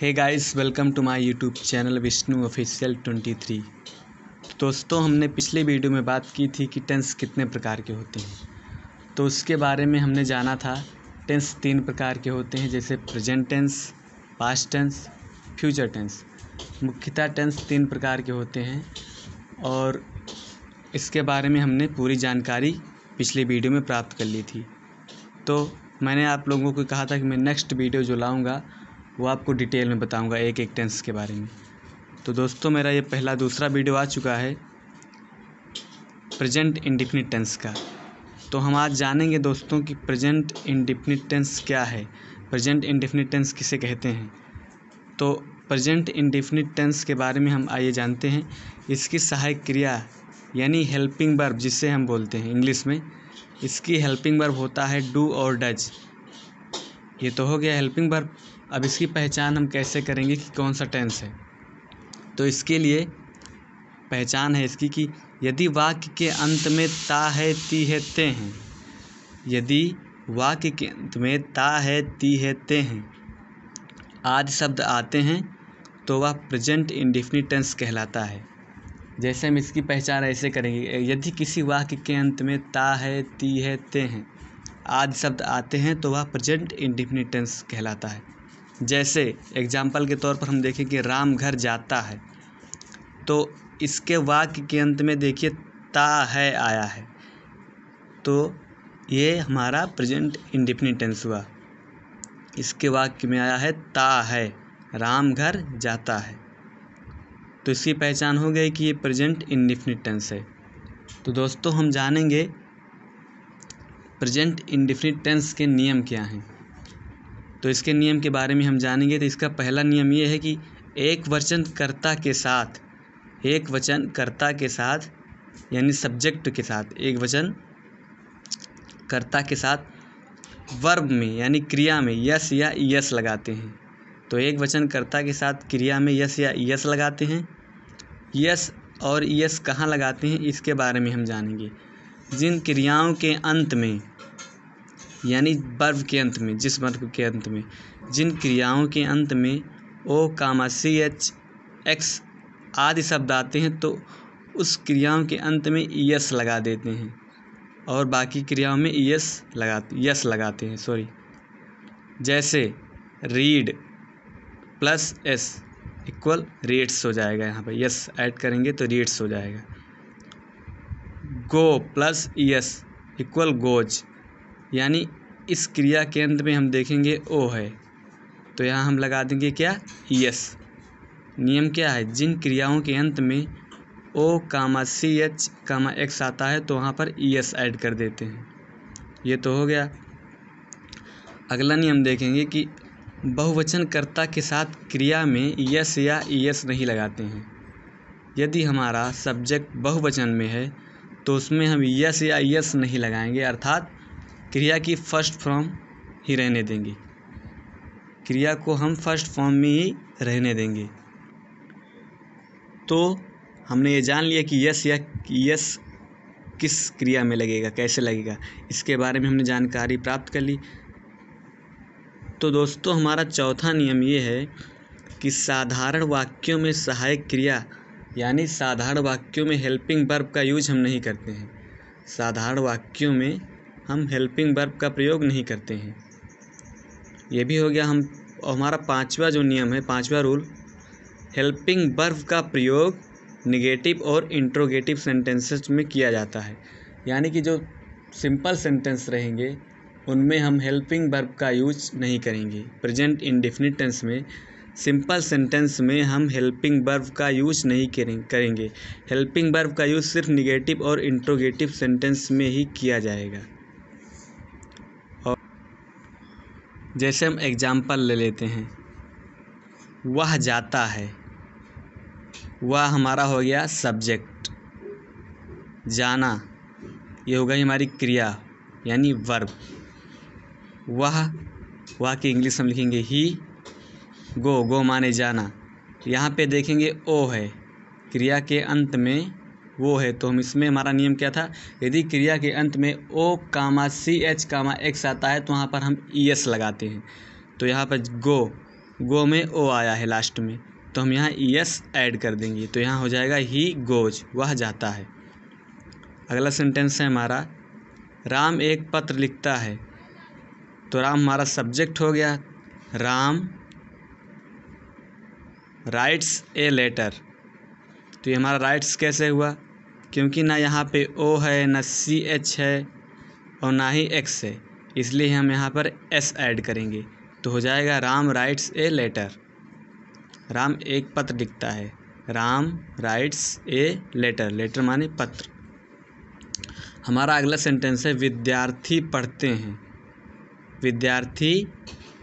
hey guys welcome to my YouTube channel Vishnu official 23 दोस्तों हमने पिछले वीडियो में बात की थी कि टेंस कितने प्रकार के होते हैं तो उसके बारे में हमने जाना था टेंस तीन प्रकार के होते हैं जैसे present tense past tense future tense मुख्यतः टेंस तीन प्रकार के होते हैं और इसके बारे में हमने पूरी जानकारी पिछले वीडियो में प्राप्त कर ली थी तो मैंने आप लोगों को कहा था कि मैं नेक्स्ट वीडियो जो लाऊँगा वो आपको डिटेल में बताऊँगा एक एक टेंस के बारे में तो दोस्तों मेरा ये पहला दूसरा वीडियो आ चुका है प्रेजेंट इंडिफिनिट टेंस का तो हम आज जानेंगे दोस्तों कि प्रेजेंट इंडिफिनिट टेंस क्या है प्रेजेंट इंडिफिनिट टेंस किसे कहते हैं तो प्रेजेंट इंडिफिनिट टेंस के बारे में हम आइए जानते हैं इसकी सहायक क्रिया यानी हेल्पिंग बर्ब जिसे हम बोलते हैं इंग्लिश में इसकी हेल्पिंग बर्ब होता है डू और डज ये तो हो गया हेल्पिंग बर्ब अब इसकी पहचान हम कैसे करेंगे कि कौन सा टेंस है तो इसके लिए पहचान है इसकी कि यदि वाक्य के अंत में ता है ती है ते हैं यदि वाक्य के अंत में ता है ती है ते हैं आदि शब्द आते हैं तो वह प्रेजेंट इंडिफिनिट टेंस कहलाता है जैसे हम इसकी पहचान ऐसे करेंगे यदि किसी वाक्य के अंत में ता है ती है ते हैं आदि शब्द आते हैं तो वह प्रेजेंट इंडिफिनिट टेंस कहलाता है जैसे एग्जाम्पल के तौर पर हम देखें कि राम घर जाता है तो इसके वाक्य के अंत में देखिए ता है आया है तो ये हमारा प्रेजेंट इंडिफिनिट टेंस हुआ इसके वाक्य में आया है ता है राम घर जाता है तो इसकी पहचान हो गई कि ये प्रेजेंट इंडिफिनिट टेंस है तो दोस्तों हम जानेंगे प्रेजेंट इंडिफिनिट टेंस के नियम क्या हैं तो इसके नियम के बारे में हम जानेंगे तो इसका पहला नियम ये है कि एक वचनकर्ता के साथ एक वचनकर्ता के साथ यानी सब्जेक्ट के साथ एक वचन कर्ता के साथ वर्ब में यानी क्रिया में यस या यस लगाते हैं तो एक वचन कर्ता के साथ क्रिया में यस या यस लगाते हैं यस और यस कहाँ लगाते हैं इसके बारे में हम जानेंगे जिन क्रियाओं के अंत में यानी वर्व के अंत में जिस वर्व के अंत में जिन क्रियाओं के अंत में ओ कामा सी एच एक्स आदि शब्द आते हैं तो उस क्रियाओं के अंत में यस लगा देते हैं और बाकी क्रियाओं में यस लगाते यस लगाते हैं सॉरी जैसे read plus S equal reads हो जाएगा यहाँ पर यस ऐड करेंगे तो रेट्स हो जाएगा go plus es equal goes यानी इस क्रिया के अंत में हम देखेंगे ओ है तो यहाँ हम लगा देंगे क्या यस नियम क्या है जिन क्रियाओं के अंत में ओ कामा सी एच कामा एक्स आता है तो वहाँ पर ई ऐड कर देते हैं ये तो हो गया अगला नियम देखेंगे कि बहुवचन कर्ता के साथ क्रिया में यस या ई एस नहीं लगाते हैं यदि हमारा सब्जेक्ट बहुवचन में है तो उसमें हम यस या यस नहीं लगाएंगे अर्थात क्रिया की फर्स्ट फॉर्म ही रहने देंगे क्रिया को हम फर्स्ट फॉर्म में ही रहने देंगे तो हमने ये जान लिया कि यस या यस किस क्रिया में लगेगा कैसे लगेगा इसके बारे में हमने जानकारी प्राप्त कर ली तो दोस्तों हमारा चौथा नियम ये है कि साधारण वाक्यों में सहायक क्रिया यानी साधारण वाक्यों में हेल्पिंग वर्ब का यूज हम नहीं करते हैं साधारण वाक्यों में हम हेल्पिंग वर्ब का प्रयोग नहीं करते हैं ये भी हो गया हम हमारा पांचवा जो नियम है पांचवा रूल हेल्पिंग वर्ब का प्रयोग निगेटिव और इंट्रोगेटिव सेंटेंसेस में किया जाता है यानी कि जो सिंपल सेंटेंस रहेंगे उनमें हम हेल्पिंग वर्ब का यूज नहीं करेंगे प्रेजेंट इंडिफिनिट टेंस में सिंपल सेंटेंस में हम हेल्पिंग वर्ब का यूज नहीं करेंगे हेल्पिंग वर्ब का यूज सिर्फ निगेटिव और इंट्रोगेटिव सेंटेंस में ही किया जाएगा जैसे हम एग्जाम्पल ले लेते हैं वह जाता है वह हमारा हो गया सब्जेक्ट जाना ये हो गई हमारी क्रिया यानी वर्ब वह वह की इंग्लिश हम लिखेंगे ही गो गो माने जाना यहाँ पे देखेंगे ओ है क्रिया के अंत में वो है तो हम इसमें हमारा नियम क्या था यदि क्रिया के अंत में ओ कामा सी एच कामा एक्स आता है तो वहाँ पर हम ई e एस लगाते हैं तो यहाँ पर गो गो में ओ आया है लास्ट में तो हम यहाँ ई एस ऐड कर देंगे तो यहाँ हो जाएगा ही गोज वह जाता है अगला सेंटेंस है हमारा राम एक पत्र लिखता है तो राम हमारा सब्जेक्ट हो गया राम राइट्स ए लेटर तो ये हमारा राइट्स कैसे हुआ क्योंकि ना यहाँ पे ओ है ना सी एच है और ना ही एक्स है इसलिए हम यहाँ पर एस ऐड करेंगे तो हो जाएगा Ram writes a letter Ram एक पत्र लिखता है Ram writes a letter letter माने पत्र हमारा अगला सेंटेंस है विद्यार्थी पढ़ते हैं विद्यार्थी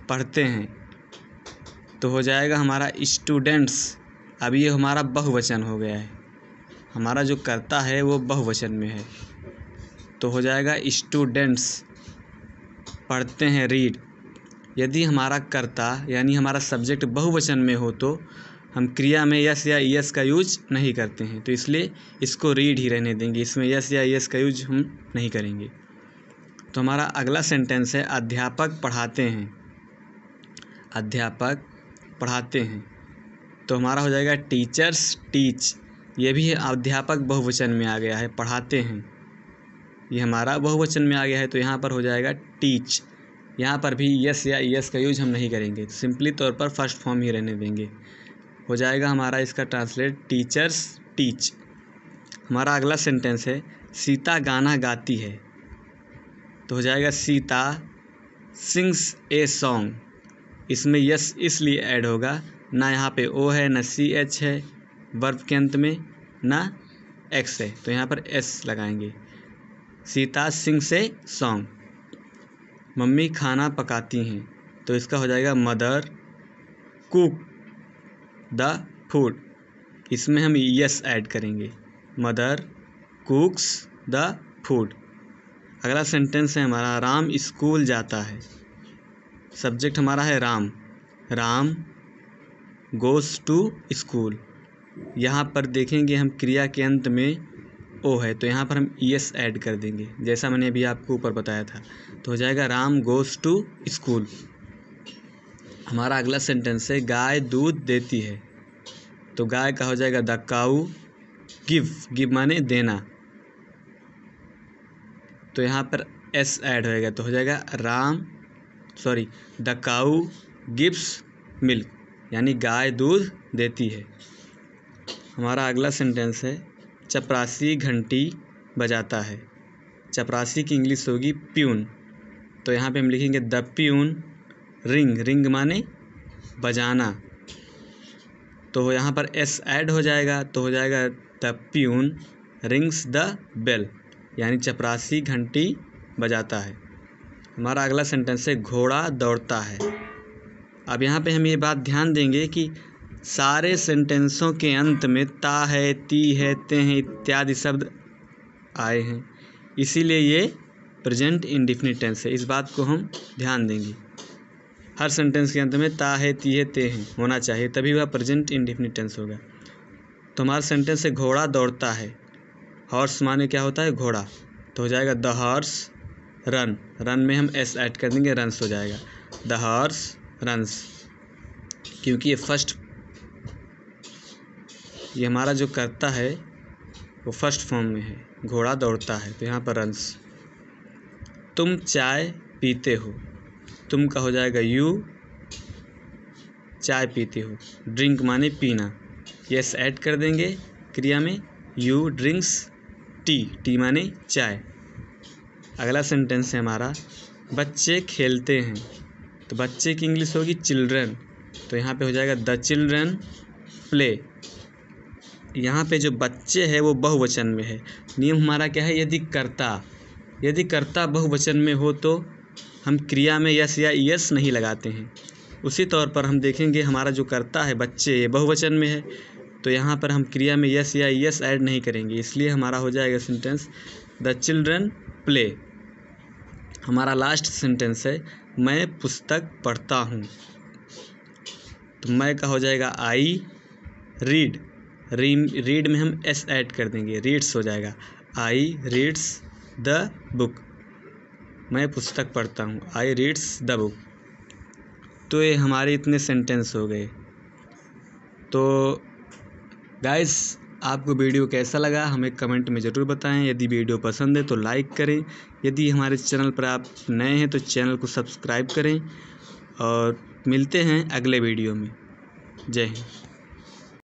पढ़ते हैं तो हो जाएगा हमारा स्टूडेंट्स अब ये हमारा बहुवचन हो गया है हमारा जो कर्ता है वो बहुवचन में है तो हो जाएगा स्टूडेंट्स पढ़ते हैं रीड यदि हमारा कर्ता यानी हमारा सब्जेक्ट बहुवचन में हो तो हम क्रिया में यस या यस का यूज नहीं करते हैं तो इसलिए इसको रीड ही रहने देंगे इसमें यस या यस का यूज हम नहीं करेंगे तो हमारा अगला सेंटेंस है अध्यापक पढ़ाते हैं अध्यापक पढ़ाते हैं तो हमारा हो जाएगा टीचर्स टीच ये भी है अध्यापक बहुवचन में आ गया है पढ़ाते हैं ये हमारा बहुवचन में आ गया है तो यहाँ पर हो जाएगा टीच यहाँ पर भी यस या यस का यूज हम नहीं करेंगे तो सिंपली तौर पर फर्स्ट फॉर्म ही रहने देंगे हो जाएगा हमारा इसका ट्रांसलेट टीचर्स टीच हमारा अगला सेंटेंस है सीता गाना गाती है तो हो जाएगा सीता सिंग्स ए सॉन्ग इसमें यस इसलिए ऐड होगा ना यहाँ पे ओ है ना सी एच है वर्ब के अंत में ना एक्स है तो यहाँ पर एस लगाएंगे सीता सिंह से सॉन्ग मम्मी खाना पकाती हैं तो इसका हो जाएगा मदर कुक द फूड इसमें हम यस ऐड करेंगे मदर कुक्स द फूड अगला सेंटेंस है हमारा राम स्कूल जाता है सब्जेक्ट हमारा है Ram Ram goes to school यहाँ पर देखेंगे हम क्रिया के अंत में ओ है तो यहाँ पर हम यस e ऐड कर देंगे जैसा मैंने अभी आपको ऊपर बताया था तो हो जाएगा राम गोज़ टू स्कूल हमारा अगला सेंटेंस है गाय दूध देती है तो गाय का हो जाएगा द काऊ गिव गिव माने देना तो यहाँ पर एस ऐड होएगा तो हो जाएगा Ram sorry the cow gives milk यानी गाय दूध देती है हमारा अगला सेंटेंस है चपरासी घंटी बजाता है चपरासी की इंग्लिश होगी प्यून तो यहाँ पे हम लिखेंगे द प्यून रिंग रिंग माने बजाना तो यहाँ पर एस ऐड हो जाएगा तो हो जाएगा the peon rings the bell यानी चपरासी घंटी बजाता है हमारा अगला सेंटेंस है घोड़ा दौड़ता है अब यहाँ पे हम ये बात ध्यान देंगे कि सारे सेंटेंसों के अंत में ता है ती है ते हैं इत्यादि शब्द आए हैं इसीलिए ये प्रेजेंट इंडिफिनिट टेंस है इस बात को हम ध्यान देंगे हर सेंटेंस के अंत में ता है ती है ते हैं होना चाहिए तभी वह प्रेजेंट इंडिफिनिट टेंस होगा तो हमारा सेंटेंस है घोड़ा दौड़ता है हॉर्स माने क्या होता है घोड़ा तो हो जाएगा द हॉर्स रन रन में हम एस ऐड कर देंगे रन्स हो जाएगा द हॉर्स रन्स क्योंकि ये फर्स्ट ये हमारा जो करता है वो फर्स्ट फॉर्म में है घोड़ा दौड़ता है तो यहाँ पर रंस तुम चाय पीते हो तुम का हो जाएगा यू चाय पीते हो ड्रिंक माने पीना यस ऐड कर देंगे क्रिया में यू ड्रिंक्स टी टी माने चाय अगला सेंटेंस है हमारा बच्चे खेलते हैं तो बच्चे की इंग्लिश होगी चिल्ड्रन तो यहाँ पे हो जाएगा द चिल्ड्रन प्ले यहाँ पर जो बच्चे है वो बहुवचन में है नियम हमारा क्या है यदि कर्ता यदि कर्ता बहुवचन में हो तो हम क्रिया में यस या यस नहीं लगाते हैं उसी तौर पर हम देखेंगे हमारा जो कर्ता है बच्चे ये बहुवचन में है तो यहाँ पर हम क्रिया में यस या यस ऐड नहीं करेंगे इसलिए हमारा हो जाएगा सेंटेंस द चिल्ड्रन प्ले हमारा लास्ट सेंटेंस है मैं पुस्तक पढ़ता हूँ तो मैं का हो जाएगा आई रीड रीम रीड में हम एस ऐड कर देंगे रीड्स हो जाएगा आई रीड्स द बुक मैं पुस्तक पढ़ता हूँ आई रीड्स द बुक तो ये हमारे इतने सेंटेंस हो गए तो गाइस आपको वीडियो कैसा लगा हमें कमेंट में ज़रूर बताएं यदि वीडियो पसंद है तो लाइक करें यदि हमारे चैनल पर आप नए हैं तो चैनल को सब्सक्राइब करें और मिलते हैं अगले वीडियो में जय हिंद